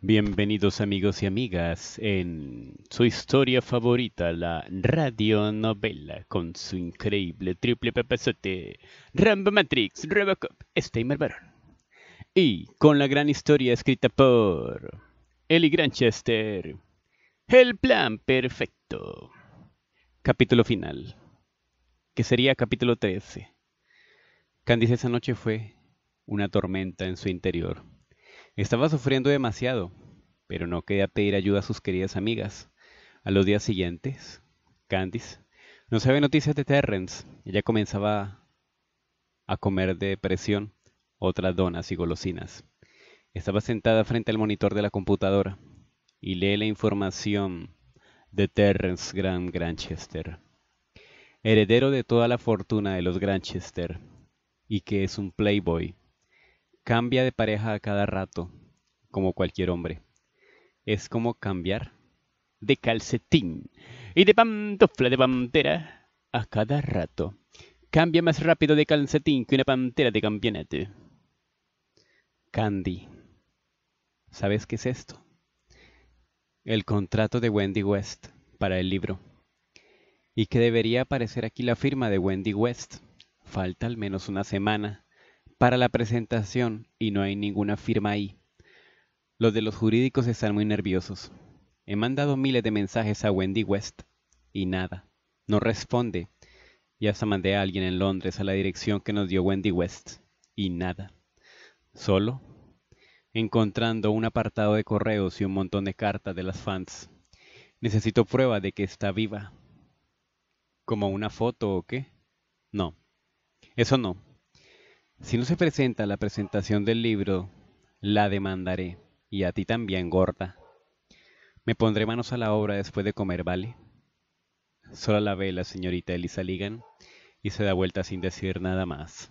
Bienvenidos amigos y amigas en su historia favorita, la radionovela, con su increíble triple papazote, Rambo Matrix, Robocop, Steamer Baron. Y con la gran historia escrita por Eli Granchester, El Plan Perfecto. Capítulo final que sería capítulo 13. Candice esa noche fue una tormenta en su interior. Estaba sufriendo demasiado, pero no quería pedir ayuda a sus queridas amigas. A los días siguientes, Candice no sabía noticias de Terrence. Ella comenzaba a comer de depresión otras donas y golosinas. Estaba sentada frente al monitor de la computadora y lee la información de Terrence Gran Granchester heredero de toda la fortuna de los Granchester, y que es un playboy. Cambia de pareja a cada rato, como cualquier hombre. Es como cambiar de calcetín y de pantufla de pantera a cada rato. Cambia más rápido de calcetín que una pantera de campeonato. Candy. ¿Sabes qué es esto? El contrato de Wendy West para el libro y que debería aparecer aquí la firma de Wendy West. Falta al menos una semana para la presentación y no hay ninguna firma ahí. Los de los jurídicos están muy nerviosos. He mandado miles de mensajes a Wendy West y nada. No responde. Y hasta mandé a alguien en Londres a la dirección que nos dio Wendy West y nada. Solo encontrando un apartado de correos y un montón de cartas de las fans. Necesito prueba de que está viva. ¿Como una foto o qué? No, eso no. Si no se presenta la presentación del libro, la demandaré, y a ti también, gorda. Me pondré manos a la obra después de comer, ¿vale? Sola la ve la señorita Elisa Ligan y se da vuelta sin decir nada más.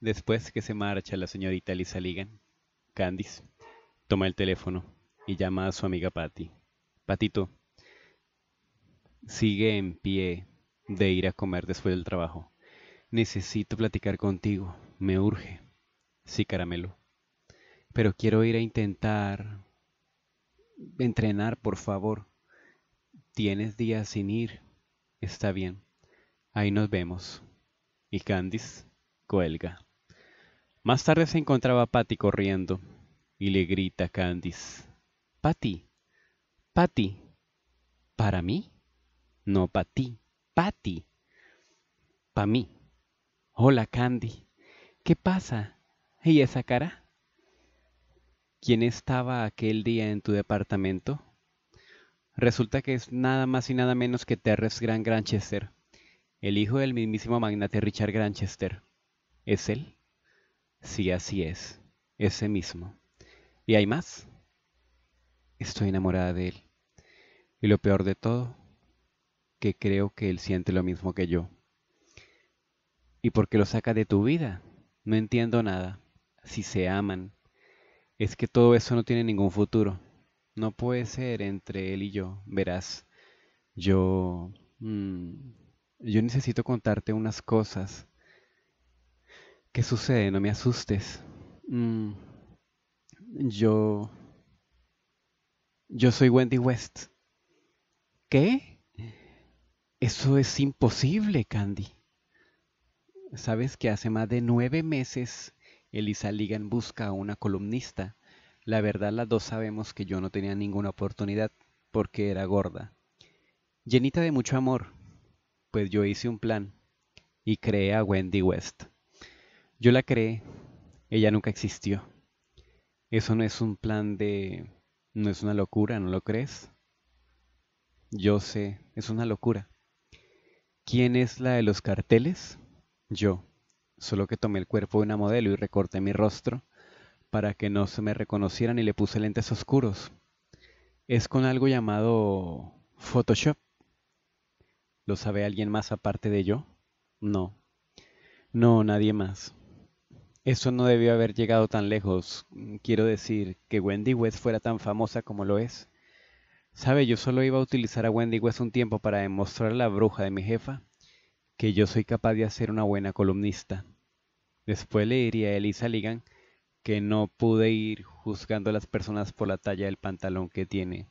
Después que se marcha la señorita Elisa Ligan, Candice toma el teléfono y llama a su amiga Patty. Patito, sigue en pie de ir a comer después del trabajo. Necesito platicar contigo. Me urge. Sí, caramelo. Pero quiero ir a intentar... entrenar, por favor. Tienes días sin ir. Está bien. Ahí nos vemos. Y Candice cuelga. Más tarde se encontraba a Patty corriendo y le grita a Candice. Patty, Patty, ¿para mí? No, para ti. Patty. Pa mí. Hola, Candy. ¿Qué pasa? ¿Y esa cara? ¿Quién estaba aquel día en tu departamento? Resulta que es nada más y nada menos que Terrence Gran Granchester, el hijo del mismísimo magnate Richard Granchester. ¿Es él? Sí, así es. Ese mismo. ¿Y hay más? Estoy enamorada de él. Y lo peor de todo que creo que él siente lo mismo que yo. ¿Y por qué lo saca de tu vida? No entiendo nada. Si se aman, es que todo eso no tiene ningún futuro. No puede ser entre él y yo. Verás, yo... Mm, yo necesito contarte unas cosas. ¿Qué sucede? No me asustes. Mm, yo... Yo soy Wendy West. ¿Qué? Eso es imposible, Candy. Sabes que hace más de nueve meses Elisa en busca a una columnista. La verdad, las dos sabemos que yo no tenía ninguna oportunidad porque era gorda. Llenita de mucho amor, pues yo hice un plan y creé a Wendy West. Yo la creé, ella nunca existió. Eso no es un plan de... no es una locura, ¿no lo crees? Yo sé, es una locura. ¿Quién es la de los carteles? Yo, solo que tomé el cuerpo de una modelo y recorté mi rostro para que no se me reconocieran y le puse lentes oscuros. Es con algo llamado Photoshop. ¿Lo sabe alguien más aparte de yo? No. No, nadie más. Eso no debió haber llegado tan lejos. Quiero decir, que Wendy West fuera tan famosa como lo es. Sabe, yo solo iba a utilizar a Wendy West un tiempo para demostrar a la bruja de mi jefa que yo soy capaz de hacer una buena columnista. Después le diría a Elisa Ligan que no pude ir juzgando a las personas por la talla del pantalón que tiene,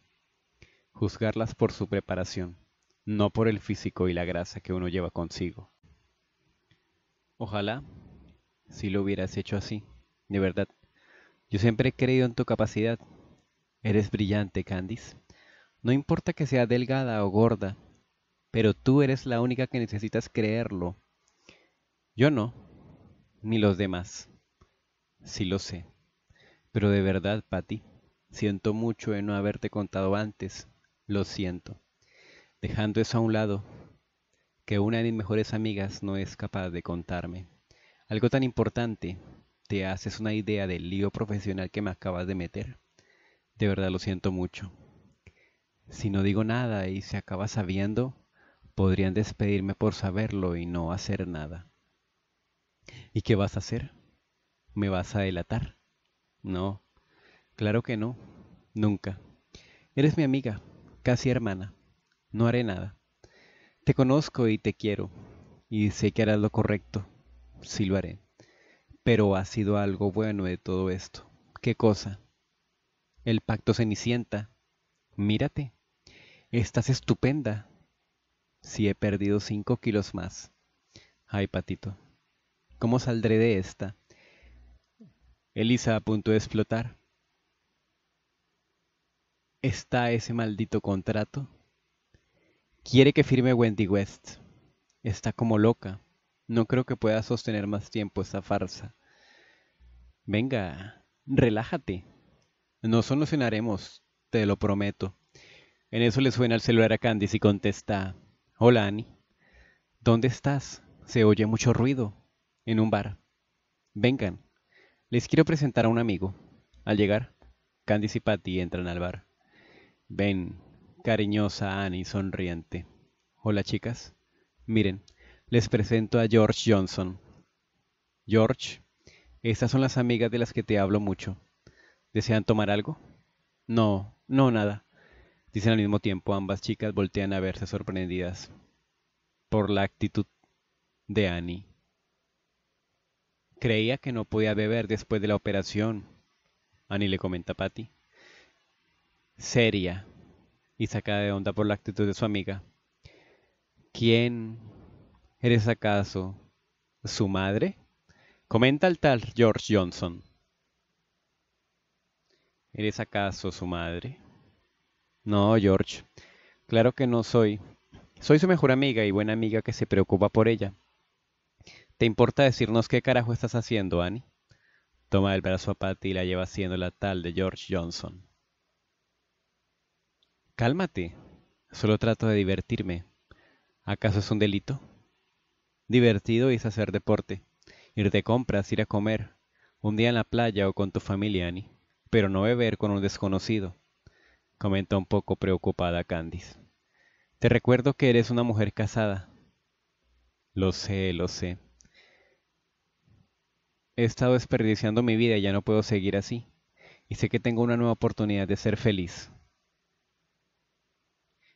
juzgarlas por su preparación, no por el físico y la grasa que uno lleva consigo. Ojalá, si lo hubieras hecho así, de verdad. Yo siempre he creído en tu capacidad. Eres brillante, Candice. No importa que sea delgada o gorda, pero tú eres la única que necesitas creerlo. Yo no, ni los demás. Sí lo sé. Pero de verdad, Patty, siento mucho en no haberte contado antes. Lo siento. Dejando eso a un lado, que una de mis mejores amigas no es capaz de contarme. Algo tan importante, te haces una idea del lío profesional que me acabas de meter. De verdad lo siento mucho. Si no digo nada y se acaba sabiendo, podrían despedirme por saberlo y no hacer nada. ¿Y qué vas a hacer? ¿Me vas a delatar? No, claro que no, nunca. Eres mi amiga, casi hermana. No haré nada. Te conozco y te quiero, y sé que harás lo correcto. Sí lo haré. Pero ha sido algo bueno de todo esto. ¿Qué cosa? El pacto Cenicienta. Mírate. Estás estupenda. Si he perdido cinco kilos más. Ay, patito. ¿Cómo saldré de esta? Elisa a punto de explotar. ¿Está ese maldito contrato? Quiere que firme Wendy West. Está como loca. No creo que pueda sostener más tiempo esta farsa. Venga, relájate. No solucionaremos, te lo prometo. En eso le suena el celular a Candice y contesta, Hola Annie, ¿dónde estás? Se oye mucho ruido. En un bar. Vengan, les quiero presentar a un amigo. Al llegar, Candice y Patty entran al bar. Ven, cariñosa Annie sonriente. Hola chicas. Miren, les presento a George Johnson. George, estas son las amigas de las que te hablo mucho. ¿Desean tomar algo? No, no, nada. Dicen al mismo tiempo ambas chicas voltean a verse sorprendidas por la actitud de Annie. Creía que no podía beber después de la operación, Annie le comenta a Patty. Seria y sacada de onda por la actitud de su amiga. ¿Quién eres acaso? ¿Su madre? Comenta el tal George Johnson. ¿Eres acaso su madre? No, George, claro que no soy. Soy su mejor amiga y buena amiga que se preocupa por ella. ¿Te importa decirnos qué carajo estás haciendo, Annie? Toma el brazo a Patty y la lleva haciendo la tal de George Johnson. Cálmate. Solo trato de divertirme. ¿Acaso es un delito? Divertido es hacer deporte, ir de compras, ir a comer, un día en la playa o con tu familia, Annie, pero no beber con un desconocido. Comentó un poco preocupada Candice. Te recuerdo que eres una mujer casada. Lo sé, lo sé. He estado desperdiciando mi vida y ya no puedo seguir así. Y sé que tengo una nueva oportunidad de ser feliz.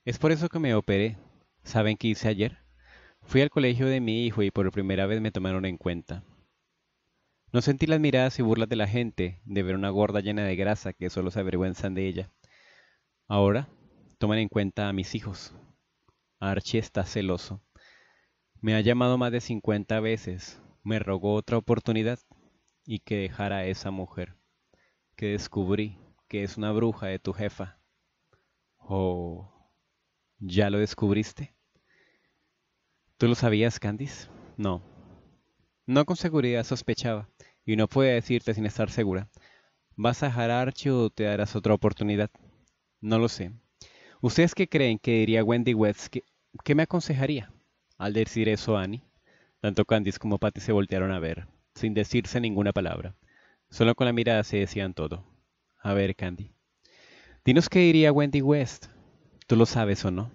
Es por eso que me operé. ¿Saben qué hice ayer? Fui al colegio de mi hijo y por primera vez me tomaron en cuenta. No sentí las miradas y burlas de la gente de ver una gorda llena de grasa que solo se avergüenzan de ella. Ahora, tomen en cuenta a mis hijos. Archie está celoso. Me ha llamado más de 50 veces. Me rogó otra oportunidad y que dejara a esa mujer. Que descubrí que es una bruja de tu jefa. Oh, ¿ya lo descubriste? ¿Tú lo sabías, Candice? No. No con seguridad sospechaba y no podía decirte sin estar segura. ¿Vas a dejar a Archie o te darás otra oportunidad? No lo sé. ¿Ustedes qué creen que diría Wendy West? ¿Qué, me aconsejaría? Al decir eso, Annie, tanto Candice como Patty se voltearon a ver, sin decirse ninguna palabra. Solo con la mirada se decían todo. A ver, Candy. Dinos qué diría Wendy West. Tú lo sabes o no,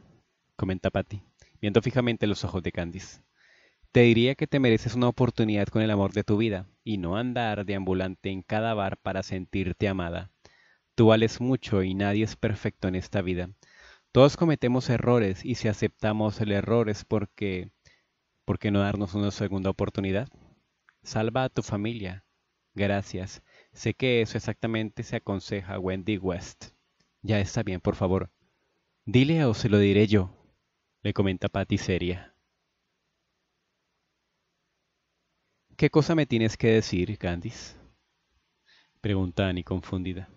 comenta Patty, viendo fijamente los ojos de Candice. Te diría que te mereces una oportunidad con el amor de tu vida y no andar de ambulante en cada bar para sentirte amada. Tú vales mucho y nadie es perfecto en esta vida. Todos cometemos errores y si aceptamos el error es porque... ¿Por qué no darnos una segunda oportunidad? Salva a tu familia. Gracias. Sé que eso exactamente se aconseja Wendy West. Ya está bien, por favor. Dile o se lo diré yo, le comenta Patty seria. ¿Qué cosa me tienes que decir, Candice? Pregunta Annie confundida.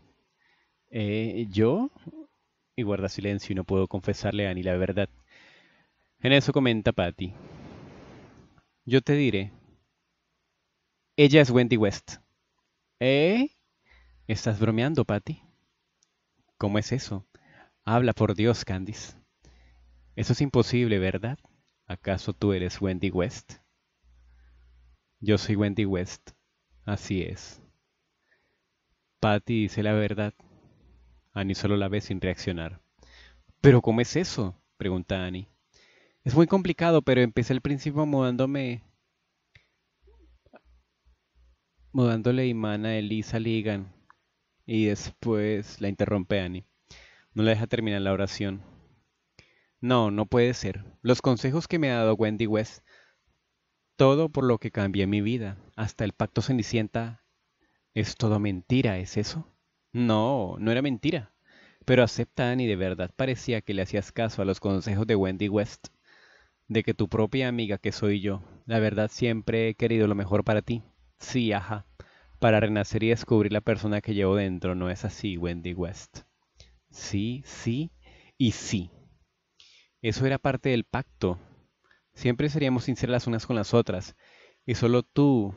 Eh, yo, y guarda silencio y no puedo confesarle a ni la verdad. En eso comenta Patty. Yo te diré. Ella es Wendy West. ¿Eh? ¿Estás bromeando, Patty? ¿Cómo es eso? Habla por Dios, Candice. Eso es imposible, ¿verdad? ¿Acaso tú eres Wendy West? Yo soy Wendy West. Así es. Patty dice la verdad. Annie ah, solo la ve sin reaccionar. ¿Pero cómo es eso? pregunta Annie. Es muy complicado, pero empecé al principio mudándome. mudándole imán a Elisa Ligan. Y después la interrumpe Annie. No la deja terminar la oración. No, no puede ser. Los consejos que me ha dado Wendy West, todo por lo que cambié mi vida, hasta el pacto Cenicienta, es todo mentira, ¿es eso? No, no era mentira. Pero acepta, y de verdad parecía que le hacías caso a los consejos de Wendy West, de que tu propia amiga que soy yo, la verdad siempre he querido lo mejor para ti. Sí, ajá, para renacer y descubrir la persona que llevo dentro, ¿no es así, Wendy West? Sí, sí y sí. Eso era parte del pacto. Siempre seríamos sinceras las unas con las otras, y solo tú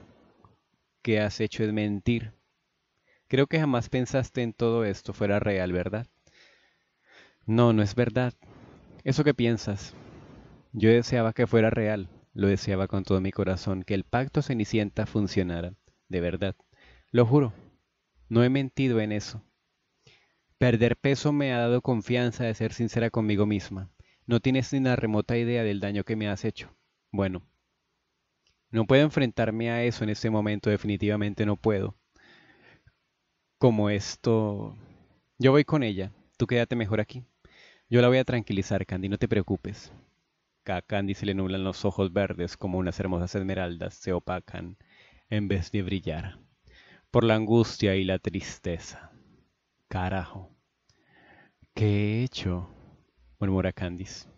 que has hecho es mentir. Creo que jamás pensaste en todo esto fuera real, ¿verdad? No, no es verdad. Eso que piensas. Yo deseaba que fuera real, lo deseaba con todo mi corazón, que el pacto Cenicienta funcionara, de verdad. Lo juro, no he mentido en eso. Perder peso me ha dado confianza de ser sincera conmigo misma. No tienes ni una remota idea del daño que me has hecho. Bueno, no puedo enfrentarme a eso en este momento, definitivamente no puedo como esto, yo voy con ella, tú quédate mejor aquí. Yo la voy a tranquilizar, Candy, no te preocupes. A Candy se le nublan los ojos verdes como unas hermosas esmeraldas se opacan en vez de brillar. Por la angustia y la tristeza. Carajo. ¿Qué he hecho? murmura Candice.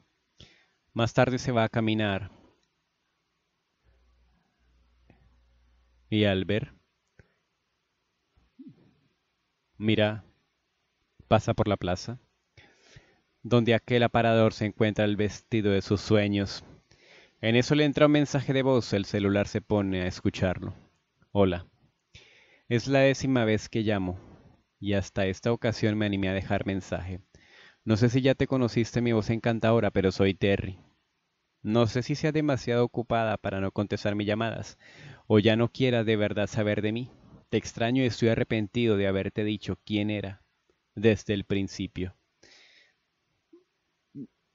Más tarde se va a caminar. Y al ver mira, pasa por la plaza, donde aquel aparador se encuentra el vestido de sus sueños. En eso le entra un mensaje de voz, el celular se pone a escucharlo. Hola, es la décima vez que llamo, y hasta esta ocasión me animé a dejar mensaje. No sé si ya te conociste mi voz encantadora, pero soy Terry. No sé si sea demasiado ocupada para no contestar mis llamadas, o ya no quiera de verdad saber de mí. Te extraño y estoy arrepentido de haberte dicho quién era desde el principio.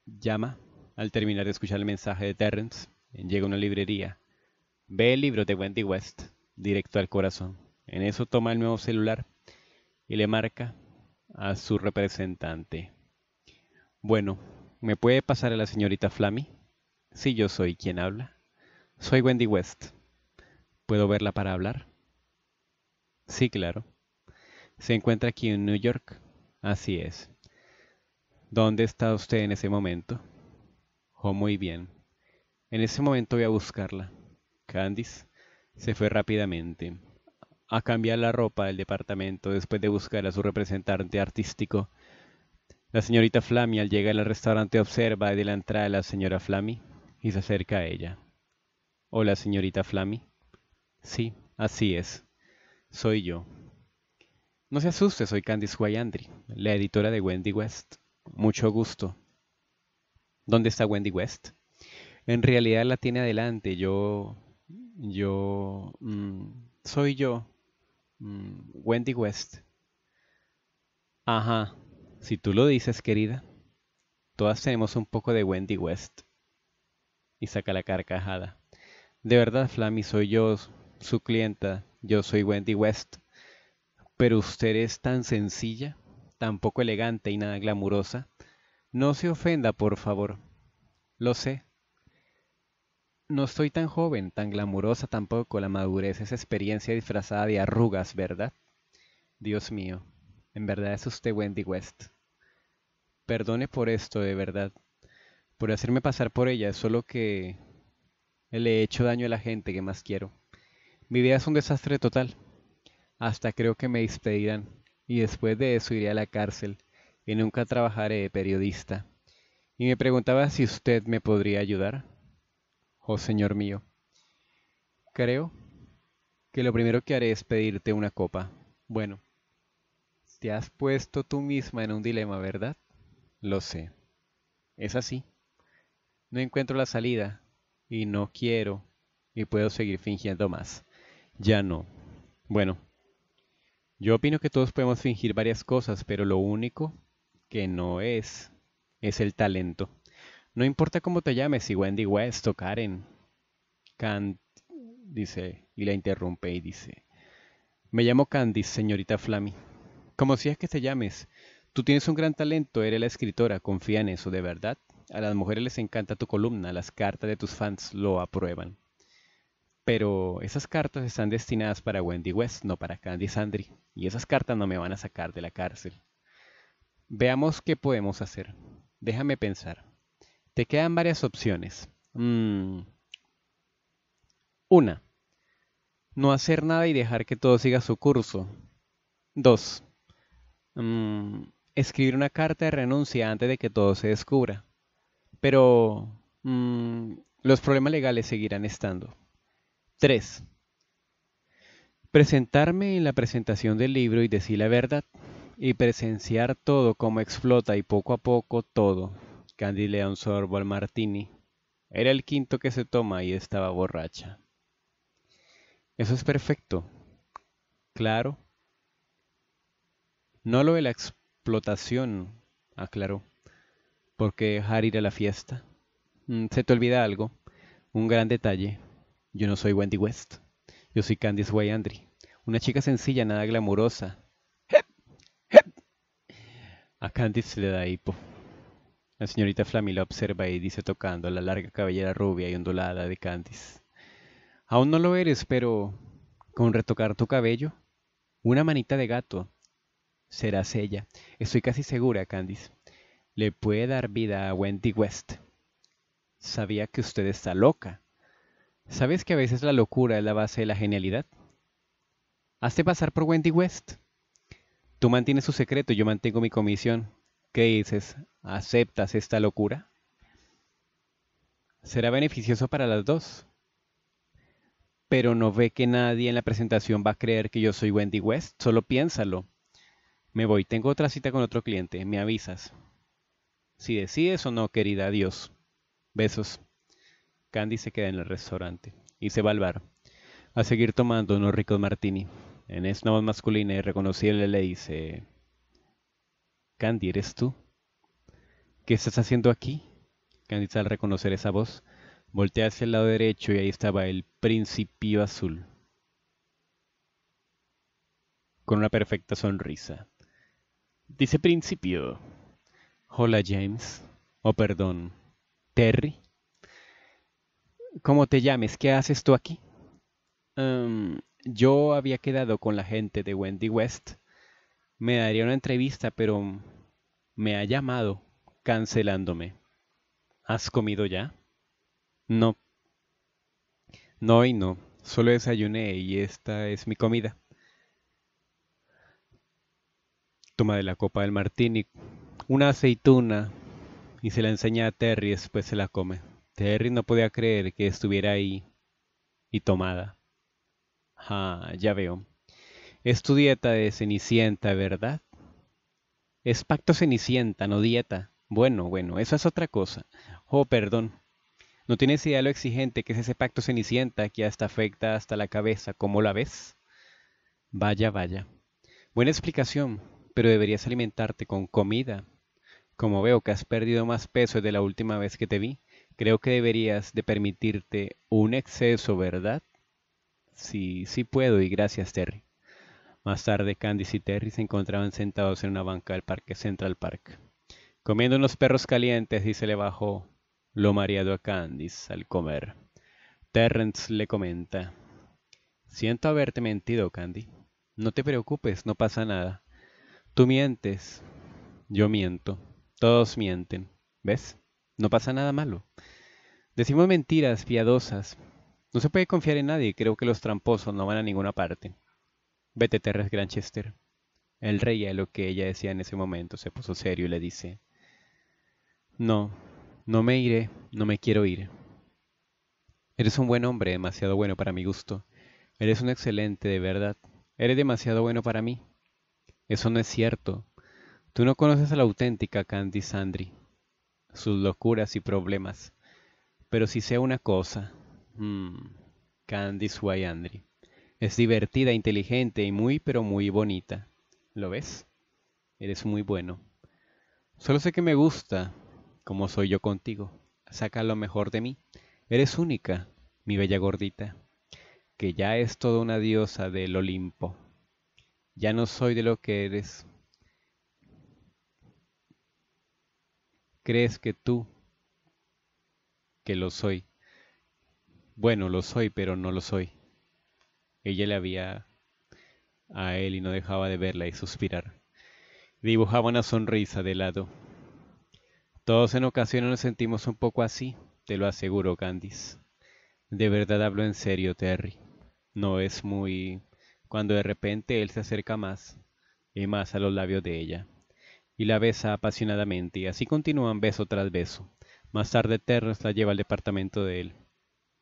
Llama al terminar de escuchar el mensaje de Terrence. Llega a una librería. Ve el libro de Wendy West directo al corazón. En eso toma el nuevo celular y le marca a su representante. Bueno, ¿me puede pasar a la señorita Flammy? Sí, yo soy quien habla. Soy Wendy West. ¿Puedo verla para hablar? Sí, claro. Se encuentra aquí en New York. Así es. ¿Dónde está usted en ese momento? Oh, muy bien. En ese momento voy a buscarla. Candice se fue rápidamente a cambiar la ropa del departamento después de buscar a su representante artístico. La señorita Flammy al llegar al restaurante observa de la entrada a la señora Flammy y se acerca a ella. Hola, señorita Flammy. Sí, así es soy yo. No se asuste, soy Candice Guayandri, la editora de Wendy West. Mucho gusto. ¿Dónde está Wendy West? En realidad la tiene adelante. Yo. Yo. Mm, soy yo. Mm, Wendy West. Ajá. Si tú lo dices, querida. Todas tenemos un poco de Wendy West. Y saca la carcajada. De verdad, Flammy, soy yo, su clienta yo soy Wendy West, pero usted es tan sencilla, tan poco elegante y nada glamurosa. No se ofenda, por favor. Lo sé. No estoy tan joven, tan glamurosa tampoco. La madurez es experiencia disfrazada de arrugas, ¿verdad? Dios mío, en verdad es usted Wendy West. Perdone por esto, de verdad. Por hacerme pasar por ella, solo que le he hecho daño a la gente que más quiero. Mi vida es un desastre total. Hasta creo que me despedirán y después de eso iré a la cárcel y nunca trabajaré de periodista. Y me preguntaba si usted me podría ayudar. Oh Señor mío, creo que lo primero que haré es pedirte una copa. Bueno, te has puesto tú misma en un dilema, ¿verdad? Lo sé. Es así. No encuentro la salida y no quiero y puedo seguir fingiendo más. Ya no. Bueno, yo opino que todos podemos fingir varias cosas, pero lo único que no es es el talento. No importa cómo te llames, si Wendy West o Karen. Kant dice, y la interrumpe y dice, me llamo Candice, señorita Flammy. Como si es que te llames, tú tienes un gran talento, eres la escritora, confía en eso, de verdad. A las mujeres les encanta tu columna, las cartas de tus fans lo aprueban. Pero esas cartas están destinadas para Wendy West, no para Candy Sandry. Y esas cartas no me van a sacar de la cárcel. Veamos qué podemos hacer. Déjame pensar. Te quedan varias opciones. Mm. Una. No hacer nada y dejar que todo siga su curso. Dos. Mm, escribir una carta de renuncia antes de que todo se descubra. Pero... Mm, los problemas legales seguirán estando. 3. Presentarme en la presentación del libro y decir la verdad y presenciar todo como explota y poco a poco todo. Candy le da un sorbo al martini. Era el quinto que se toma y estaba borracha. Eso es perfecto. Claro. No lo de la explotación, aclaró. Porque dejar ir a la fiesta? Mm, se te olvida algo. Un gran detalle. Yo no soy Wendy West. Yo soy Candice Wayandri. Una chica sencilla, nada glamurosa. A Candice le da hipo. La señorita Flammy la observa y dice tocando la larga cabellera rubia y ondulada de Candice. Aún no lo eres, pero con retocar tu cabello, una manita de gato, serás ella. Estoy casi segura, Candice. Le puede dar vida a Wendy West. Sabía que usted está loca, ¿Sabes que a veces la locura es la base de la genialidad? Hazte pasar por Wendy West. Tú mantienes su secreto, yo mantengo mi comisión. ¿Qué dices? ¿Aceptas esta locura? Será beneficioso para las dos. Pero no ve que nadie en la presentación va a creer que yo soy Wendy West. Solo piénsalo. Me voy, tengo otra cita con otro cliente. Me avisas. Si decides o no, querida, adiós. Besos. Candy se queda en el restaurante y se va al bar a seguir tomando unos ricos martini. En esa voz masculina y reconocible le dice, Candy, ¿eres tú? ¿Qué estás haciendo aquí? Candy al reconocer esa voz, voltea hacia el lado derecho y ahí estaba el principio azul. Con una perfecta sonrisa. Dice principio. Hola James. Oh, perdón. Terry. ¿Cómo te llames, ¿qué haces tú aquí? Em, yo había quedado con la gente de Wendy West. Me daría una entrevista, pero me ha llamado cancelándome. ¿Has comido ya? No. No y no. Solo desayuné y esta es mi comida. Toma de la copa del martini una aceituna y se la enseña a Terry y después se la come. Terry no podía creer que estuviera ahí y tomada. Ah, ya veo. Es tu dieta de Cenicienta, ¿verdad? Es pacto Cenicienta, no dieta. Bueno, bueno, eso es otra cosa. Oh, perdón. No tienes idea de lo exigente que es ese pacto Cenicienta que hasta afecta hasta la cabeza. ¿Cómo la ves? Vaya, vaya. Buena explicación, pero deberías alimentarte con comida. Como veo que has perdido más peso de la última vez que te vi, creo que deberías de permitirte un exceso, ¿verdad? Sí, sí puedo y gracias, Terry. Más tarde, Candice y Terry se encontraban sentados en una banca del Parque Central Park. Comiendo unos perros calientes dice le bajó lo mareado a Candice al comer. Terrence le comenta. Siento haberte mentido, Candy. No te preocupes, no pasa nada. Tú mientes. Yo miento. Todos mienten. ¿Ves? No pasa nada malo. Decimos mentiras piadosas. No se puede confiar en nadie, creo que los tramposos no van a ninguna parte. Vete, Terras Granchester. El rey a lo que ella decía en ese momento se puso serio y le dice, No, no me iré, no me quiero ir. Eres un buen hombre, demasiado bueno para mi gusto. Eres un excelente, de verdad. Eres demasiado bueno para mí. Eso no es cierto. Tú no conoces a la auténtica Candy Sandry, sus locuras y problemas. Pero si sea una cosa, Candy mm, Candice es divertida, inteligente y muy, pero muy bonita. ¿Lo ves? Eres muy bueno. Solo sé que me gusta, como soy yo contigo. Saca lo mejor de mí. Eres única, mi bella gordita, que ya es toda una diosa del Olimpo. Ya no soy de lo que eres. Crees que tú que lo soy. Bueno, lo soy, pero no lo soy. Ella le había a él y no dejaba de verla y suspirar. Dibujaba una sonrisa de lado. Todos en ocasiones nos sentimos un poco así, te lo aseguro, Candice. De verdad hablo en serio, Terry. No es muy... Cuando de repente él se acerca más y más a los labios de ella, y la besa apasionadamente, y así continúan beso tras beso, más tarde Terrence la lleva al departamento de él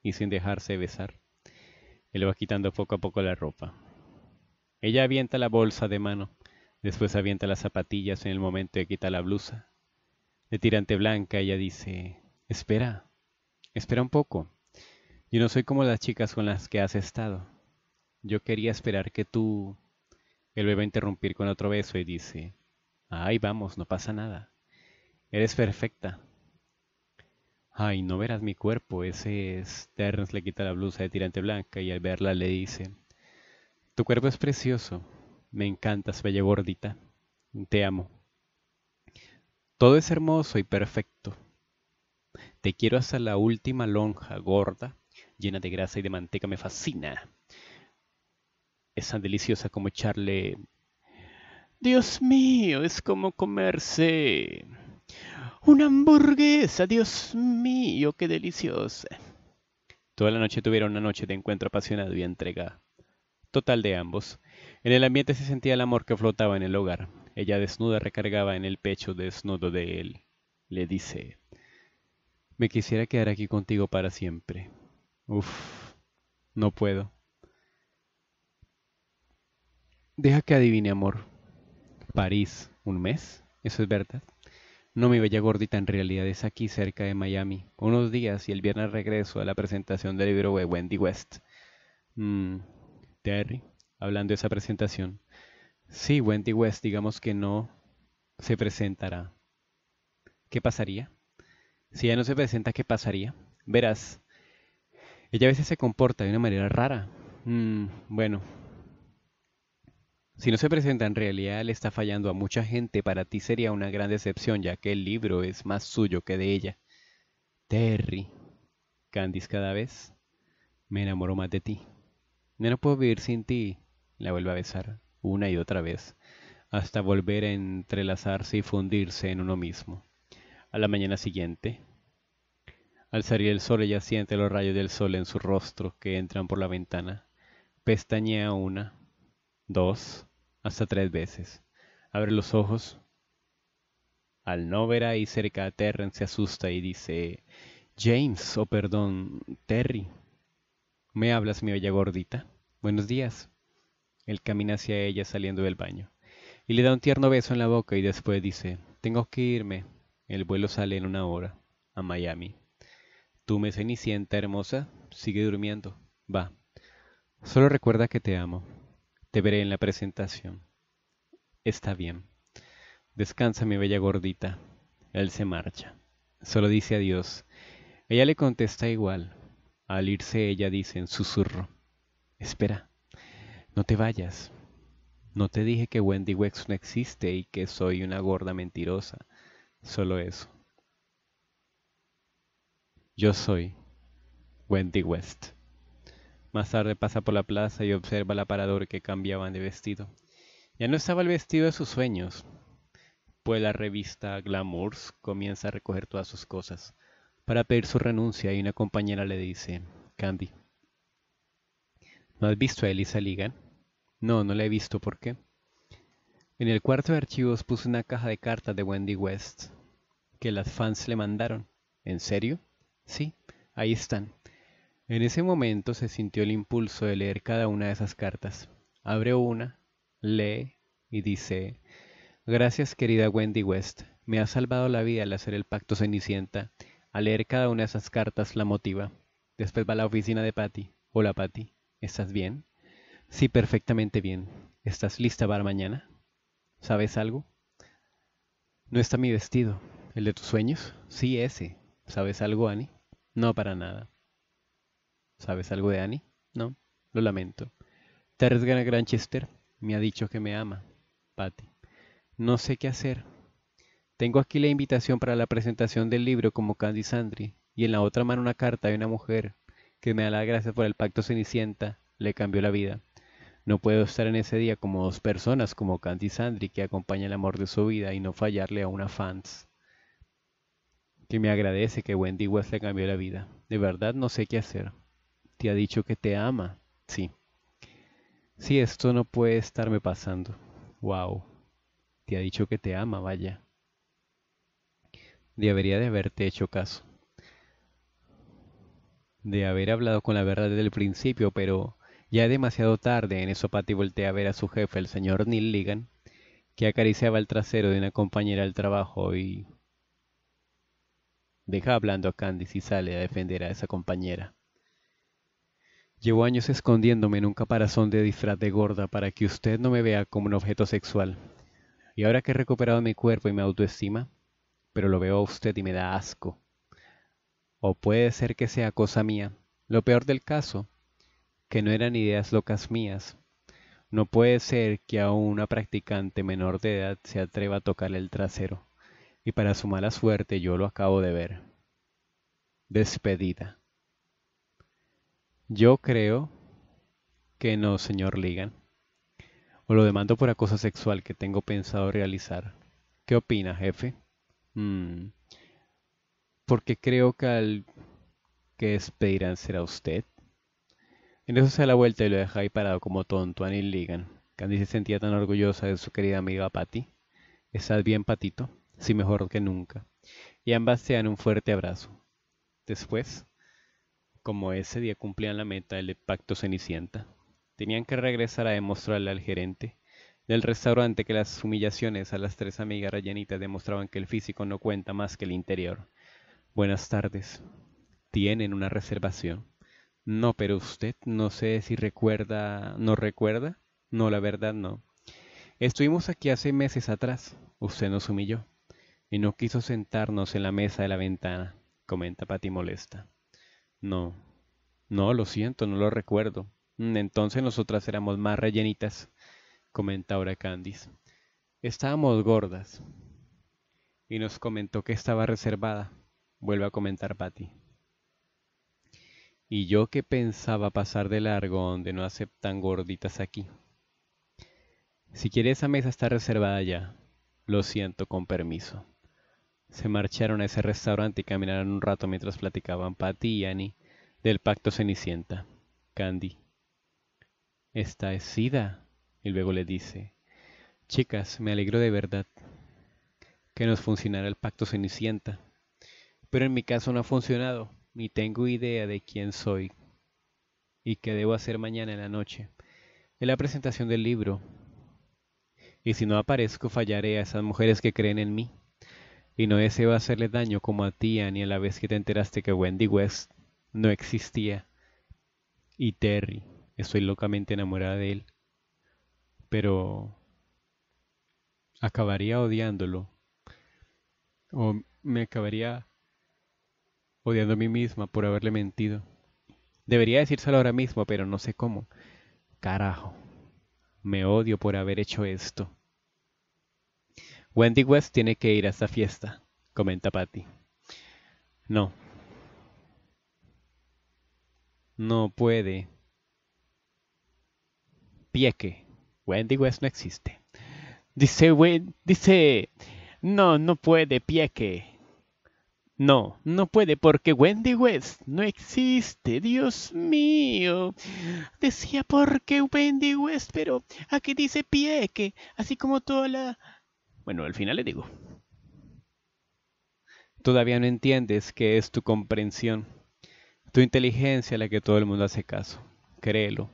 y sin dejarse besar, él va quitando poco a poco la ropa. Ella avienta la bolsa de mano, después avienta las zapatillas en el momento de quitar la blusa. De tirante blanca ella dice, espera, espera un poco. Yo no soy como las chicas con las que has estado. Yo quería esperar que tú... Él me va a interrumpir con otro beso y dice, ay vamos, no pasa nada. Eres perfecta, Ay, no verás mi cuerpo. Ese es. le quita la blusa de tirante blanca y al verla le dice: Tu cuerpo es precioso. Me encantas, bella gordita. Te amo. Todo es hermoso y perfecto. Te quiero hasta la última lonja gorda, llena de grasa y de manteca. Me fascina. Es tan deliciosa como echarle. Dios mío, es como comerse una hamburguesa, Dios mío, qué deliciosa. Toda la noche tuvieron una noche de encuentro apasionado y entrega Total de ambos. En el ambiente se sentía el amor que flotaba en el hogar. Ella desnuda recargaba en el pecho desnudo de él. Le dice, me quisiera quedar aquí contigo para siempre. Uf, no puedo. Deja que adivine, amor. París, un mes, eso es verdad. No, mi bella gordita en realidad es aquí cerca de Miami. Unos días y el viernes regreso a la presentación del libro de Wendy West. Mm, Terry, hablando de esa presentación. Sí, Wendy West, digamos que no se presentará. ¿Qué pasaría? Si ella no se presenta, ¿qué pasaría? Verás, ella a veces se comporta de una manera rara. Mm, bueno, si no se presenta en realidad, le está fallando a mucha gente, para ti sería una gran decepción, ya que el libro es más suyo que de ella. Terry, Candice cada vez me enamoro más de ti. no no puedo vivir sin ti. La vuelve a besar una y otra vez, hasta volver a entrelazarse y fundirse en uno mismo. A la mañana siguiente, al salir el sol, ella siente los rayos del sol en su rostro que entran por la ventana. Pestañea una, dos, hasta tres veces. Abre los ojos. Al no ver ahí cerca a Terran se asusta y dice, James, o oh, perdón, Terry, ¿me hablas mi bella gordita? Buenos días. Él camina hacia ella saliendo del baño y le da un tierno beso en la boca y después dice, tengo que irme, el vuelo sale en una hora, a Miami. Tú me cenicienta hermosa, sigue durmiendo, va. Solo recuerda que te amo. Te veré en la presentación. Está bien. Descansa mi bella gordita. Él se marcha. Solo dice adiós. Ella le contesta igual. Al irse ella dice en susurro. Espera. No te vayas. No te dije que Wendy Wex no existe y que soy una gorda mentirosa. Solo eso. Yo soy Wendy West. Más tarde pasa por la plaza y observa al aparador que cambiaban de vestido. Ya no estaba el vestido de sus sueños, pues la revista Glamours comienza a recoger todas sus cosas para pedir su renuncia y una compañera le dice, Candy, ¿no has visto a Elisa Ligan? No, no la he visto, ¿por qué? En el cuarto de archivos puse una caja de cartas de Wendy West que las fans le mandaron. ¿En serio? Sí, ahí están. En ese momento se sintió el impulso de leer cada una de esas cartas. Abre una, lee y dice, Gracias querida Wendy West, me ha salvado la vida al hacer el pacto Cenicienta. Al leer cada una de esas cartas la motiva. Después va a la oficina de Patty. Hola Patty, ¿estás bien? Sí, perfectamente bien. ¿Estás lista para mañana? ¿Sabes algo? No está mi vestido. ¿El de tus sueños? Sí, ese. ¿Sabes algo, Annie? No, para nada. ¿Sabes algo de Annie? No, lo lamento. a Granchester me ha dicho que me ama. Patti. No sé qué hacer. Tengo aquí la invitación para la presentación del libro como Candy Sandry y en la otra mano una carta de una mujer que me da las gracias por el pacto Cenicienta. Le cambió la vida. No puedo estar en ese día como dos personas como Candy Sandry que acompaña el amor de su vida y no fallarle a una fans que me agradece que Wendy West le cambió la vida. De verdad no sé qué hacer te ha dicho que te ama. Sí. Sí, esto no puede estarme pasando. Wow. Te ha dicho que te ama, vaya. Debería de haberte hecho caso. De haber hablado con la verdad desde el principio, pero ya demasiado tarde en eso Patty voltea a ver a su jefe, el señor Neil Ligan, que acariciaba el trasero de una compañera del trabajo y deja hablando a Candice y sale a defender a esa compañera. Llevo años escondiéndome en un caparazón de disfraz de gorda para que usted no me vea como un objeto sexual. Y ahora que he recuperado mi cuerpo y mi autoestima, pero lo veo a usted y me da asco. O puede ser que sea cosa mía. Lo peor del caso, que no eran ideas locas mías. No puede ser que a una practicante menor de edad se atreva a tocar el trasero. Y para su mala suerte yo lo acabo de ver. Despedida. Yo creo que no, señor Ligan. O lo demando por acoso sexual que tengo pensado realizar. ¿Qué opina, jefe? Mm. Porque creo que al que despedirán será usted. En eso se da la vuelta y lo deja ahí parado como tonto a Neil Ligan. Candy se sentía tan orgullosa de su querida amiga Patty. Estás bien, Patito. Sí, mejor que nunca. Y ambas se dan un fuerte abrazo. Después, como ese día cumplían la meta del pacto Cenicienta, tenían que regresar a demostrarle al gerente del restaurante que las humillaciones a las tres amigas rellenitas demostraban que el físico no cuenta más que el interior. Buenas tardes. Tienen una reservación. No, pero usted no sé si recuerda... ¿No recuerda? No, la verdad no. Estuvimos aquí hace meses atrás. Usted nos humilló. Y no quiso sentarnos en la mesa de la ventana, comenta Patty molesta. No, no, lo siento, no lo recuerdo. Mm, entonces nosotras éramos más rellenitas, comenta ahora Candice. Estábamos gordas. Y nos comentó que estaba reservada, vuelve a comentar Patty. Y yo que pensaba pasar de largo donde no aceptan gorditas aquí. Si quiere esa mesa está reservada ya. Lo siento, con permiso. Se marcharon a ese restaurante y caminaron un rato mientras platicaban Patty y Annie del pacto Cenicienta. Candy. Esta es Sida. Y luego le dice, chicas, me alegro de verdad que nos funcionara el pacto Cenicienta. Pero en mi caso no ha funcionado, ni tengo idea de quién soy y qué debo hacer mañana en la noche. En la presentación del libro. Y si no aparezco, fallaré a esas mujeres que creen en mí y no deseaba hacerle daño como a tía ni a la vez que te enteraste que Wendy West no existía. Y Terry, estoy locamente enamorada de él. Pero acabaría odiándolo. O me acabaría odiando a mí misma por haberle mentido. Debería decírselo ahora mismo, pero no sé cómo. Carajo, me odio por haber hecho esto. Wendy West tiene que ir a esa fiesta, comenta Patty. No. No puede. Pieque. Wendy West no existe. Dice, Wendy, dice, no, no puede, Pieque. No, no puede porque Wendy West no existe, Dios mío. Decía porque Wendy West, pero aquí dice Pieque, así como toda la bueno, al final le digo. Todavía no entiendes que es tu comprensión, tu inteligencia la que todo el mundo hace caso. Créelo.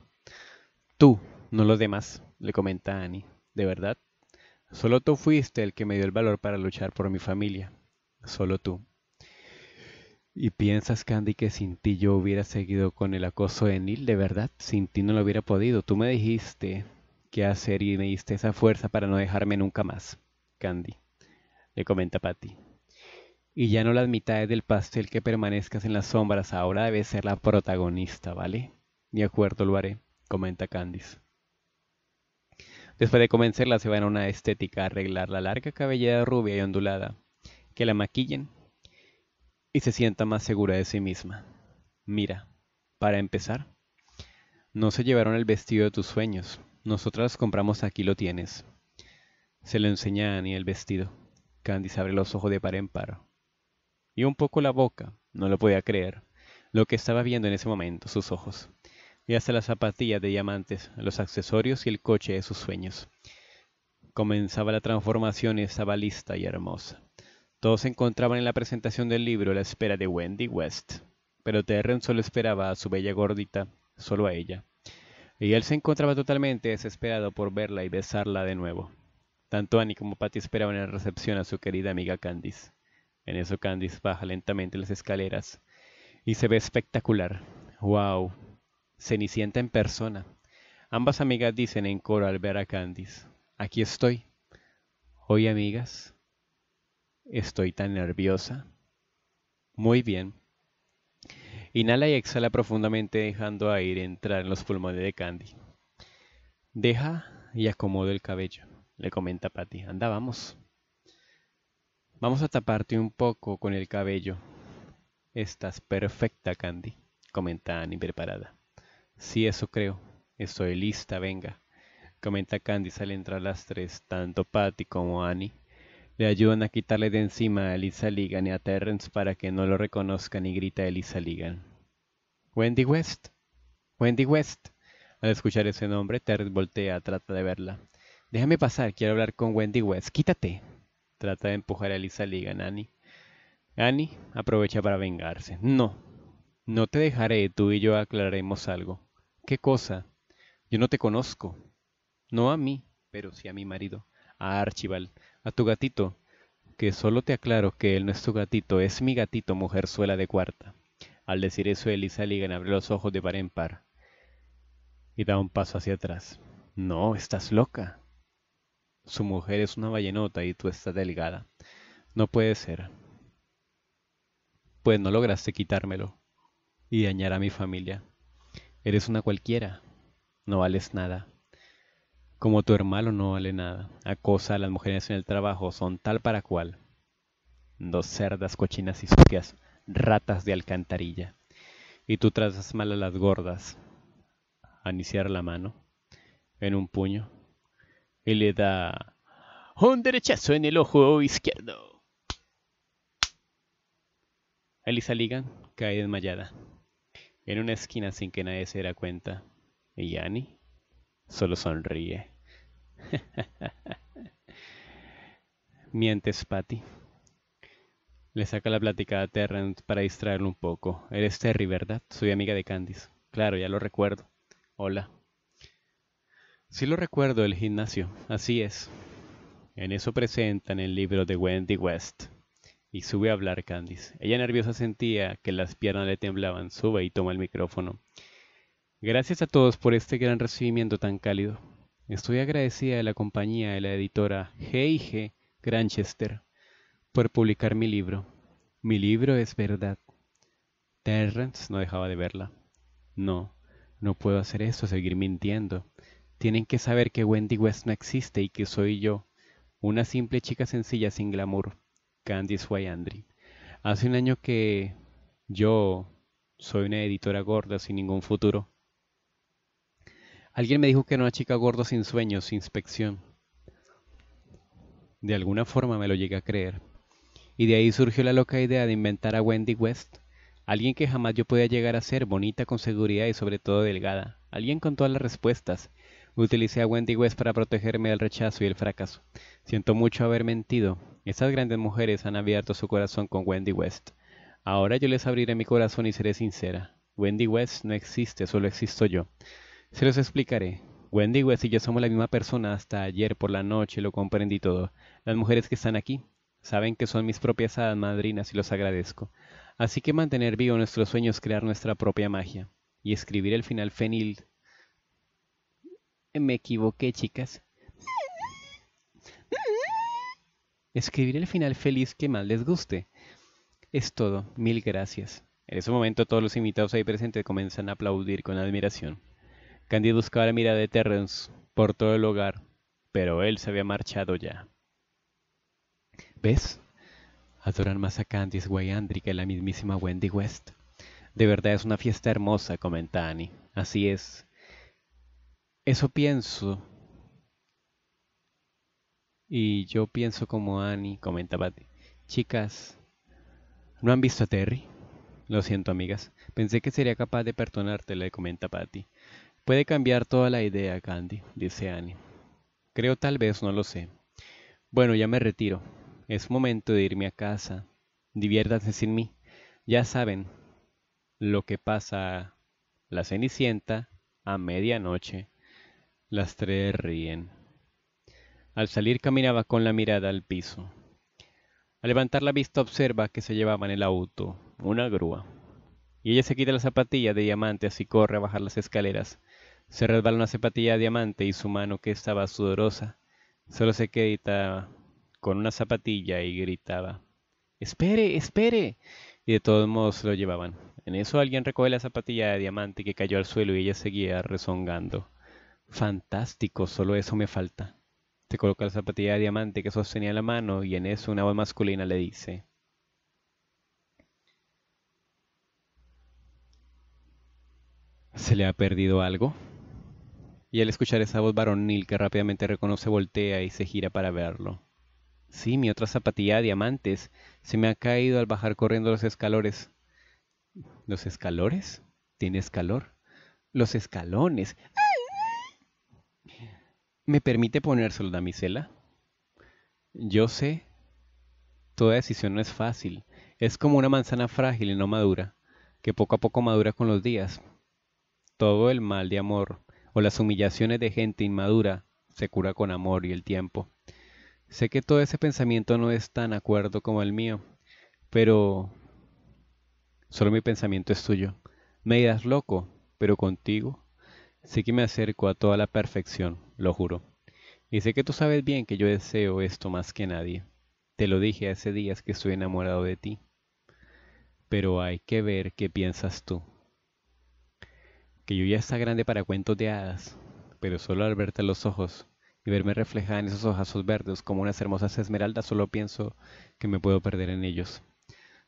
Tú, no los demás, le comenta Annie. ¿De verdad? Solo tú fuiste el que me dio el valor para luchar por mi familia. Solo tú. ¿Y piensas, Candy, que sin ti yo hubiera seguido con el acoso de Neil? De verdad, sin ti no lo hubiera podido. Tú me dijiste qué hacer y me diste esa fuerza para no dejarme nunca más. Candy, le comenta Patty. Y ya no las mitades del pastel que permanezcas en las sombras, ahora debes ser la protagonista, ¿vale? De acuerdo, lo haré, comenta Candice. Después de convencerla, se van a una estética a arreglar la larga cabellera rubia y ondulada, que la maquillen y se sienta más segura de sí misma. Mira, para empezar, no se llevaron el vestido de tus sueños. Nosotras compramos aquí lo tienes. Se lo enseñaba y el vestido. Candice abre los ojos de par en par. Y un poco la boca. No lo podía creer. Lo que estaba viendo en ese momento, sus ojos. Y hasta las zapatillas de diamantes, los accesorios y el coche de sus sueños. Comenzaba la transformación y estaba lista y hermosa. Todos se encontraban en la presentación del libro la espera de Wendy West, pero Terren solo esperaba a su bella gordita, solo a ella. Y él se encontraba totalmente desesperado por verla y besarla de nuevo. Tanto Annie como Patty esperaban en la recepción a su querida amiga Candice. En eso Candice baja lentamente las escaleras y se ve espectacular. ¡Wow! Cenicienta en persona. Ambas amigas dicen en coro al ver a Candice. Aquí estoy. Hoy, amigas, estoy tan nerviosa. Muy bien. Inhala y exhala profundamente dejando aire entrar en los pulmones de Candy. Deja y acomodo el cabello le comenta Patty. Anda, vamos. Vamos a taparte un poco con el cabello. Estás perfecta, Candy, comenta Annie preparada. Sí, eso creo. Estoy lista, venga. Comenta Candy. Salen tras las tres, tanto Patty como Annie. Le ayudan a quitarle de encima a Elisa Ligan y a Terrence para que no lo reconozcan y grita Elisa Ligan. Wendy West. Wendy West. Al escuchar ese nombre, Terrence voltea, trata de verla. Déjame pasar, quiero hablar con Wendy West. Quítate. Trata de empujar a Elisa Ligan, Annie. Annie aprovecha para vengarse. No, no te dejaré. Tú y yo aclararemos algo. ¿Qué cosa? Yo no te conozco. No a mí, pero sí a mi marido, a Archibald, a tu gatito, que solo te aclaro que él no es tu gatito, es mi gatito, mujerzuela de cuarta. Al decir eso, Elisa Ligan abre los ojos de par en par y da un paso hacia atrás. No, estás loca. Su mujer es una vallenota y tú estás delgada. No puede ser. Pues no lograste quitármelo y dañar a mi familia. Eres una cualquiera. No vales nada. Como tu hermano no vale nada. Acosa a las mujeres en el trabajo. Son tal para cual. Dos cerdas cochinas y sucias. Ratas de alcantarilla. Y tú trazas mal a las gordas. A iniciar la mano. En un puño y le da un derechazo en el ojo izquierdo. Elisa Ligan cae desmayada en una esquina sin que nadie se dé cuenta. Y Annie solo sonríe. Mientes, Patty. Le saca la plática a Terrence para distraerlo un poco. Eres Terry, ¿verdad? Soy amiga de Candice. Claro, ya lo recuerdo. Hola. Sí lo recuerdo, el gimnasio, así es. En eso presentan el libro de Wendy West. Y sube a hablar Candice. Ella nerviosa sentía que las piernas le temblaban. Sube y toma el micrófono. Gracias a todos por este gran recibimiento tan cálido. Estoy agradecida de la compañía de la editora G&G Granchester por publicar mi libro. Mi libro es verdad. Terrence no dejaba de verla. No, no puedo hacer eso, seguir mintiendo. Tienen que saber que Wendy West no existe y que soy yo, una simple chica sencilla sin glamour, Candice Wyandry. Hace un año que yo soy una editora gorda sin ningún futuro. Alguien me dijo que era una chica gorda sin sueños, sin inspección. De alguna forma me lo llegué a creer. Y de ahí surgió la loca idea de inventar a Wendy West, alguien que jamás yo podía llegar a ser, bonita con seguridad y sobre todo delgada, alguien con todas las respuestas, Utilicé a Wendy West para protegerme del rechazo y el fracaso. Siento mucho haber mentido. Estas grandes mujeres han abierto su corazón con Wendy West. Ahora yo les abriré mi corazón y seré sincera. Wendy West no existe, solo existo yo. Se los explicaré. Wendy West y yo somos la misma persona hasta ayer por la noche, lo comprendí todo. Las mujeres que están aquí saben que son mis propias madrinas y los agradezco. Así que mantener vivo nuestros sueños, crear nuestra propia magia y escribir el final fenil me equivoqué, chicas. Escribir el final feliz que más les guste. Es todo. Mil gracias. En ese momento todos los invitados ahí presentes comienzan a aplaudir con admiración. Candy buscaba la mirada de Terrence por todo el hogar, pero él se había marchado ya. ¿Ves? Adoran más a Candice andri que la mismísima Wendy West. De verdad es una fiesta hermosa, comenta Annie. Así es, eso pienso. Y yo pienso como Annie, comenta Patty. Chicas, ¿no han visto a Terry? Lo siento, amigas. Pensé que sería capaz de perdonarte, le comenta Patty. Puede cambiar toda la idea, Candy, dice Annie. Creo tal vez, no lo sé. Bueno, ya me retiro. Es momento de irme a casa. Diviértanse sin mí. Ya saben lo que pasa la Cenicienta a medianoche. Las tres ríen. Al salir caminaba con la mirada al piso. Al levantar la vista observa que se llevaba en el auto una grúa. Y ella se quita la zapatilla de diamante así corre a bajar las escaleras. Se resbala una zapatilla de diamante y su mano que estaba sudorosa solo se quedaba con una zapatilla y gritaba. Espere, espere. Y de todos modos lo llevaban. En eso alguien recoge la zapatilla de diamante que cayó al suelo y ella seguía rezongando. Fantástico, solo eso me falta. Se coloca la zapatilla de diamante que sostenía la mano y en eso una voz masculina le dice. ¿Se le ha perdido algo? Y al escuchar esa voz varonil que rápidamente reconoce voltea y se gira para verlo. Sí, mi otra zapatilla de diamantes se me ha caído al bajar corriendo los escalones. ¿Los escalones? ¿Tienes calor? Los escalones. ¿Me permite ponérselo, damisela? Yo sé, toda decisión no es fácil. Es como una manzana frágil y no madura, que poco a poco madura con los días. Todo el mal de amor o las humillaciones de gente inmadura se cura con amor y el tiempo. Sé que todo ese pensamiento no es tan acuerdo como el mío, pero solo mi pensamiento es tuyo. Me irás loco, pero contigo sé que me acerco a toda la perfección lo juro. Y sé que tú sabes bien que yo deseo esto más que nadie. Te lo dije hace días que estoy enamorado de ti. Pero hay que ver qué piensas tú. Que yo ya está grande para cuentos de hadas, pero solo al verte los ojos y verme reflejada en esos ojazos verdes como unas hermosas esmeraldas, solo pienso que me puedo perder en ellos.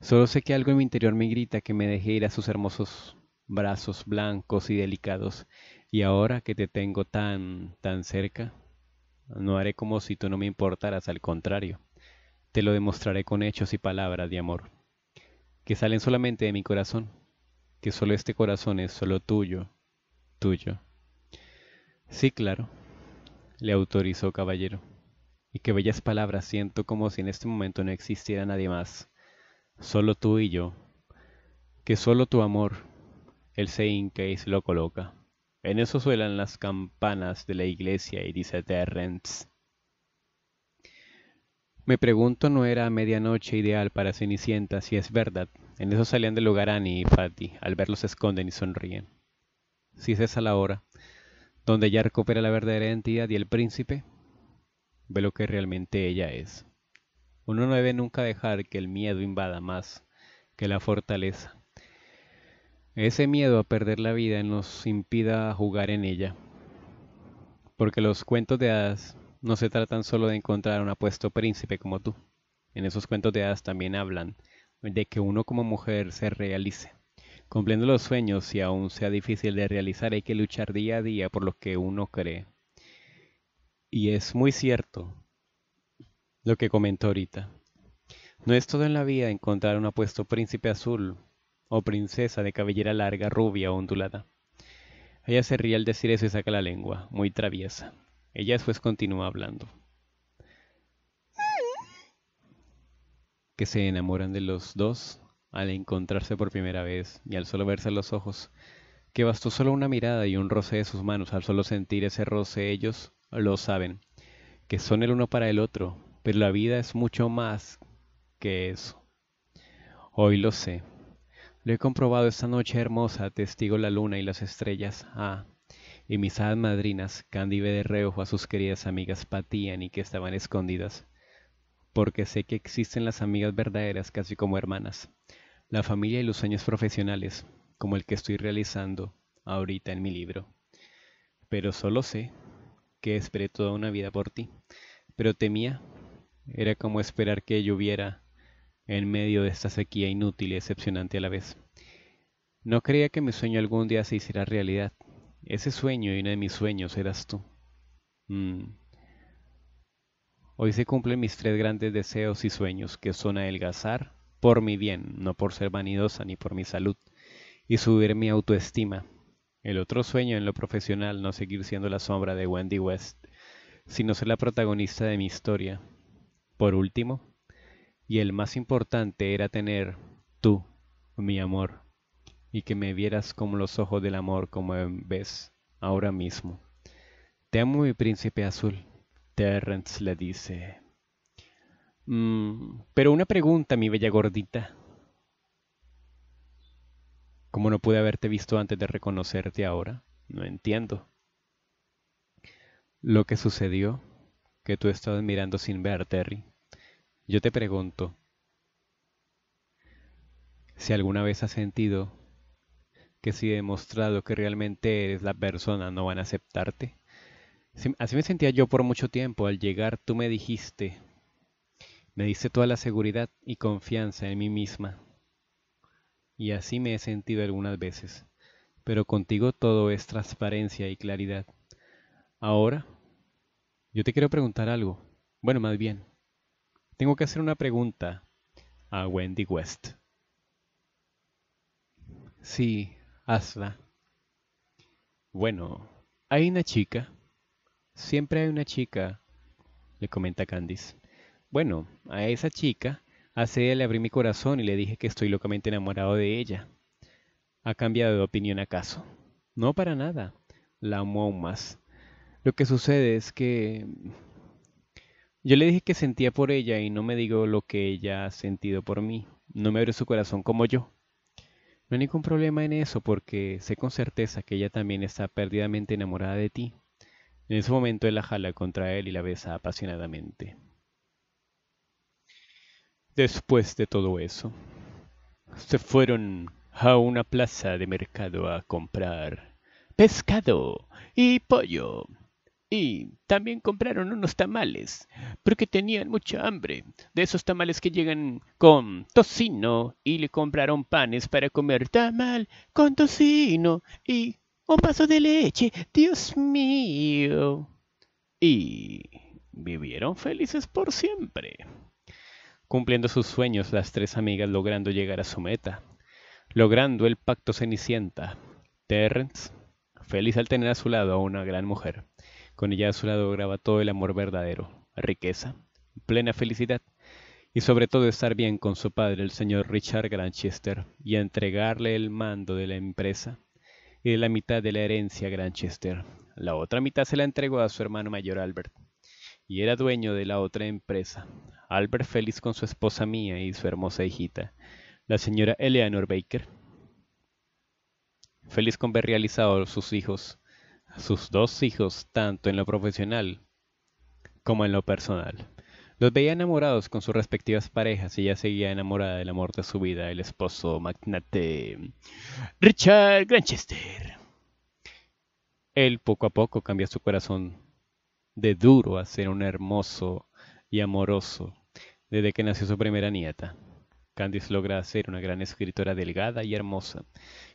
Solo sé que algo en mi interior me grita que me deje ir a sus hermosos brazos blancos y delicados, y ahora que te tengo tan, tan cerca, no haré como si tú no me importaras, al contrario, te lo demostraré con hechos y palabras de amor, que salen solamente de mi corazón, que solo este corazón es solo tuyo, tuyo. Sí, claro, le autorizó Caballero, y qué bellas palabras siento como si en este momento no existiera nadie más, solo tú y yo, que solo tu amor, el se hinca lo coloca. En eso suenan las campanas de la iglesia y dice Terrence. Me pregunto, ¿no era medianoche ideal para Cenicienta si es verdad? En eso salían del lugar Annie y Fatty. Al verlos esconden y sonríen. Si es esa la hora, donde ya recupera la verdadera identidad y el príncipe ve lo que realmente ella es. Uno no debe nunca dejar que el miedo invada más que la fortaleza ese miedo a perder la vida nos impida jugar en ella. Porque los cuentos de hadas no se tratan solo de encontrar un apuesto príncipe como tú. En esos cuentos de hadas también hablan de que uno como mujer se realice. Cumpliendo los sueños, si aún sea difícil de realizar, hay que luchar día a día por lo que uno cree. Y es muy cierto lo que comentó ahorita. No es todo en la vida encontrar un apuesto príncipe azul o princesa de cabellera larga, rubia o ondulada. Ella se ríe al decir eso y saca la lengua, muy traviesa. Ella después continúa hablando. Que se enamoran de los dos al encontrarse por primera vez y al solo verse los ojos, que bastó solo una mirada y un roce de sus manos, al solo sentir ese roce ellos lo saben, que son el uno para el otro, pero la vida es mucho más que eso. Hoy lo sé, he comprobado esta noche hermosa, testigo la luna y las estrellas. Ah, y mis hadas madrinas, Candy de reojo a sus queridas amigas Patían y que estaban escondidas. Porque sé que existen las amigas verdaderas casi como hermanas. La familia y los sueños profesionales, como el que estoy realizando ahorita en mi libro. Pero solo sé que esperé toda una vida por ti. Pero temía, era como esperar que lloviera en medio de esta sequía inútil y decepcionante a la vez. No creía que mi sueño algún día se hiciera realidad. Ese sueño y uno de mis sueños eras tú. Mm. Hoy se cumplen mis tres grandes deseos y sueños, que son adelgazar por mi bien, no por ser vanidosa ni por mi salud, y subir mi autoestima. El otro sueño en lo profesional, no seguir siendo la sombra de Wendy West, sino ser la protagonista de mi historia. Por último, y el más importante era tener tú, mi amor, y que me vieras como los ojos del amor como em, ves ahora mismo. Te amo, mi príncipe azul, Terrence le dice. Mm, pero una pregunta, mi bella gordita. ¿Cómo no pude haberte visto antes de reconocerte ahora? No entiendo. Lo que sucedió, que tú estabas mirando sin ver, Terry. Yo te pregunto si alguna vez has sentido que si he demostrado que realmente eres la persona no van a aceptarte. Así me sentía yo por mucho tiempo. Al llegar tú me dijiste, me diste toda la seguridad y confianza en mí misma. Y así me he sentido algunas veces. Pero contigo todo es transparencia y claridad. Ahora, yo te quiero preguntar algo. Bueno, más bien, tengo que hacer una pregunta a Wendy West. Sí, hazla. Bueno, hay una chica. Siempre hay una chica, le comenta Candice. Bueno, a esa chica, hace ella le abrí mi corazón y le dije que estoy locamente enamorado de ella. ¿Ha cambiado de opinión acaso? No para nada. La amo aún más. Lo que sucede es que yo le dije que sentía por ella y no me digo lo que ella ha sentido por mí. No me abrió su corazón como yo. No hay ningún problema en eso porque sé con certeza que ella también está perdidamente enamorada de ti. En ese momento él la jala contra él y la besa apasionadamente. Después de todo eso, se fueron a una plaza de mercado a comprar pescado y pollo. Y también compraron unos tamales, porque tenían mucha hambre, de esos tamales que llegan con tocino, y le compraron panes para comer tamal con tocino y un vaso de leche, Dios mío. Y vivieron felices por siempre. Cumpliendo sus sueños, las tres amigas logrando llegar a su meta, logrando el pacto Cenicienta. Terrence, feliz al tener a su lado a una gran mujer. Con ella a su lado graba todo el amor verdadero, riqueza, plena felicidad y sobre todo estar bien con su padre, el señor Richard Granchester, y entregarle el mando de la empresa y de la mitad de la herencia Granchester. La otra mitad se la entregó a su hermano mayor Albert, y era dueño de la otra empresa. Albert feliz con su esposa mía y su hermosa hijita, la señora Eleanor Baker. Feliz con ver realizados sus hijos sus dos hijos tanto en lo profesional como en lo personal. Los veía enamorados con sus respectivas parejas y ella seguía enamorada del amor de su vida, el esposo magnate Richard Granchester. Él poco a poco cambia su corazón de duro a ser un hermoso y amoroso desde que nació su primera nieta. Candice logra ser una gran escritora delgada y hermosa,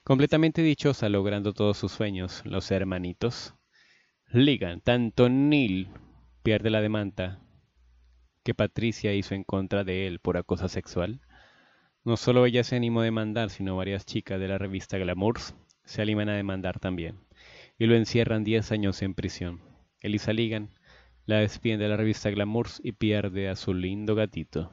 completamente dichosa logrando todos sus sueños, los hermanitos. Ligan, tanto Neil pierde la demanda que Patricia hizo en contra de él por acoso sexual. No solo ella se animó a demandar, sino varias chicas de la revista Glamours se animan a demandar también, y lo encierran 10 años en prisión. Elisa Ligan la despide de la revista Glamours y pierde a su lindo gatito.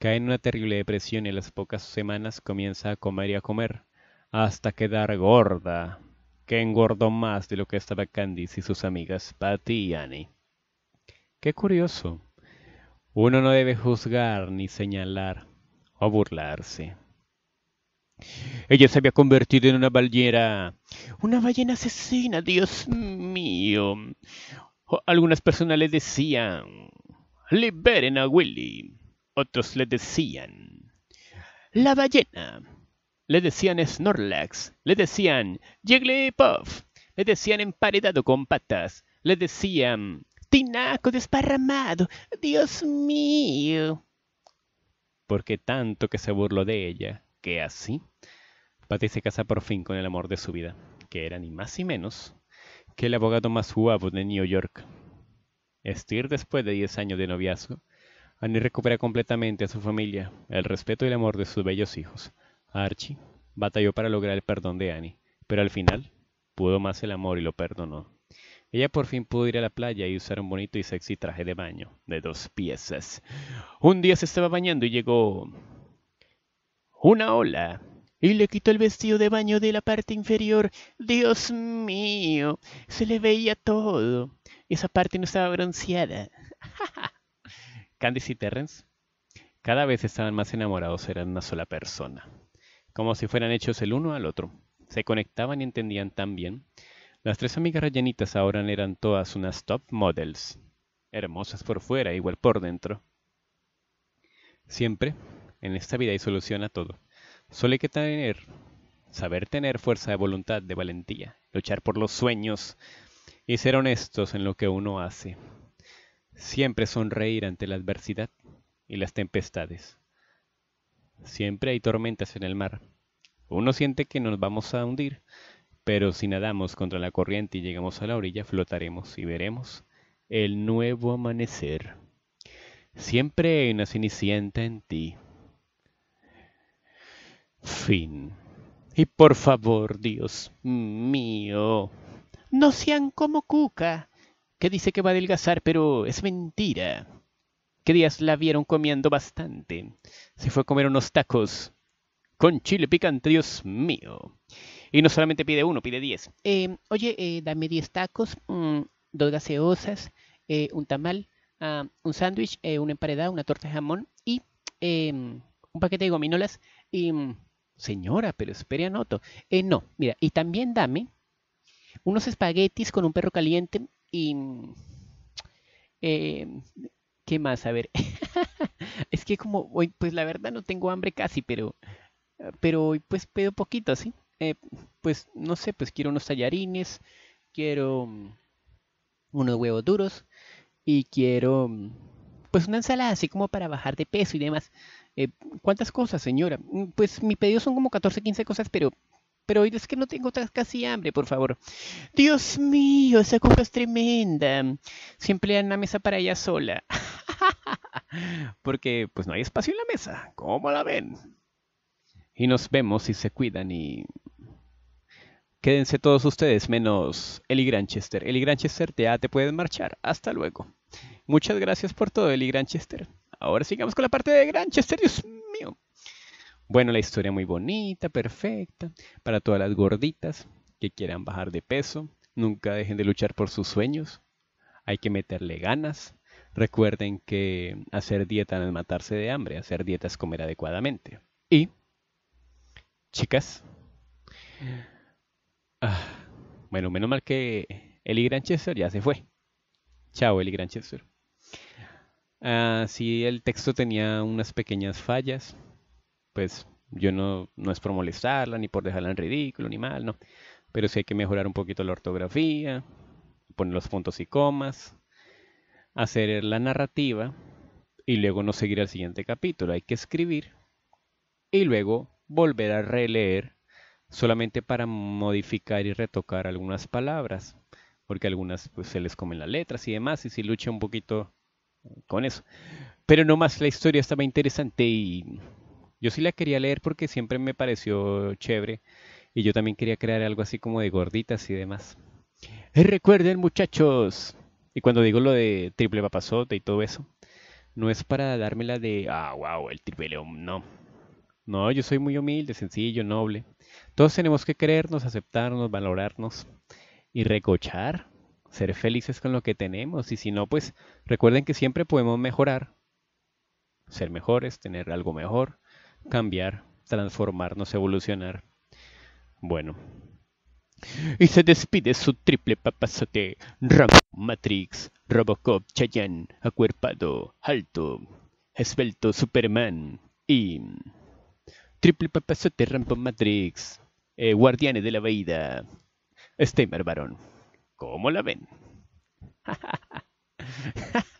Cae en una terrible depresión y a las pocas semanas comienza a comer y a comer, hasta quedar gorda, que engordó más de lo que estaba Candice y sus amigas Patty y Annie. Qué curioso. Uno no debe juzgar ni señalar o burlarse. Ella se había convertido en una ballera. Una ballena asesina, Dios mío. algunas personas le decían, liberen a Willy. Otros le decían La ballena. Le decían Snorlax. Le decían puff, Le decían emparedado con patas. Le decían Tinaco desparramado. Dios mío. Porque tanto que se burló de ella, que así, Patty se casa por fin con el amor de su vida, que era ni más ni menos que el abogado más guapo de New York. Estir después de diez años de noviazgo, Annie recupera completamente a su familia, el respeto y el amor de sus bellos hijos. Archie batalló para lograr el perdón de Annie, pero al final pudo más el amor y lo perdonó. Ella por fin pudo ir a la playa y usar un bonito y sexy traje de baño de dos piezas. Un día se estaba bañando y llegó una ola y le quitó el vestido de baño de la parte inferior. Dios mío, se le veía todo. Esa parte no estaba bronceada. Candice y Terrence cada vez estaban más enamorados, eran una sola persona, como si fueran hechos el uno al otro. Se conectaban y entendían tan bien. Las tres amigas rellenitas ahora eran todas unas top models, hermosas por fuera, igual por dentro. Siempre, en esta vida hay solución a todo. Solo hay que tener, saber tener fuerza de voluntad, de valentía, luchar por los sueños y ser honestos en lo que uno hace. Siempre sonreír ante la adversidad y las tempestades. Siempre hay tormentas en el mar. Uno siente que nos vamos a hundir, pero si nadamos contra la corriente y llegamos a la orilla, flotaremos y veremos el nuevo amanecer. Siempre hay una cenicienta en ti. Fin. Y por favor, Dios mío, no sean como Cuca, que dice que va a adelgazar, pero es mentira. ¿Qué días la vieron comiendo bastante? Se fue a comer unos tacos con chile picante, Dios mío. Y no solamente pide uno, pide diez. Em, oye, eh, dame diez tacos, mm, dos gaseosas, eh, un tamal, ah, un sándwich, eh, una emparedada, una torta de jamón y em, un paquete de gominolas. Y, mm, señora, pero espere, anoto. no, mira, y también dame unos espaguetis con un perro caliente, y... Mm, eh, ¿Qué más? A ver. es que como hoy, pues la verdad no tengo hambre casi, pero... Pero hoy pues pedo poquito, ¿sí? Eh, pues no sé, pues quiero unos tallarines, quiero mm, unos huevos duros y quiero mm, pues una ensalada así como para bajar de peso y demás. Eh, ¿Cuántas cosas, señora? Pues mi pedido son como 14, 15 cosas, pero pero hoy es que no tengo casi hambre, por favor. Dios mío, esa cosa es tremenda. Siempre hay una mesa para ella sola. Porque pues no hay espacio en la mesa, ¿cómo la ven? Y nos vemos y se cuidan y... Quédense todos ustedes, menos Eli Granchester. Eli Granchester, ya te pueden marchar. Hasta luego. Muchas gracias por todo, Eli Granchester. Ahora sigamos con la parte de Granchester. Dios bueno, la historia muy bonita, perfecta, para todas las gorditas que quieran bajar de peso. Nunca dejen de luchar por sus sueños. Hay que meterle ganas. Recuerden que hacer dieta no es matarse de hambre, hacer dieta es comer adecuadamente. Y, chicas, ah, bueno, menos mal que Eli Granchester ya se fue. Chao, Eli Granchester. Ah, sí, el texto tenía unas pequeñas fallas pues yo no, es por molestarla, ni por dejarla en ridículo, ni mal, no. Pero sí hay que mejorar un poquito la ortografía, poner los puntos y comas, hacer la narrativa y luego no seguir al siguiente capítulo. Hay que escribir y luego volver a releer solamente para modificar y retocar algunas palabras, porque algunas pues, se les comen las letras y demás, y si lucha un poquito con eso. Pero no más, la historia estaba interesante y yo sí la quería leer porque siempre me pareció chévere y yo también quería crear algo así como de gorditas y demás. Eh, recuerden muchachos, y cuando digo lo de triple papasote y todo eso, no es para dármela de, ah, wow, el triple león, no. No, yo soy muy humilde, sencillo, noble. Todos tenemos que creernos, aceptarnos, valorarnos y recochar, ser felices con lo que tenemos. Y si no, pues recuerden que siempre podemos mejorar, ser mejores, tener algo mejor, cambiar, transformarnos, evolucionar. Bueno. Y se despide su triple papazote, Rambo, Matrix, Robocop, Chayanne, acuerpado, alto, esbelto, Superman y... Triple papazote, Rambo, Matrix, eh, Guardianes de la veída. Steamer Barón. ¿Cómo la ven?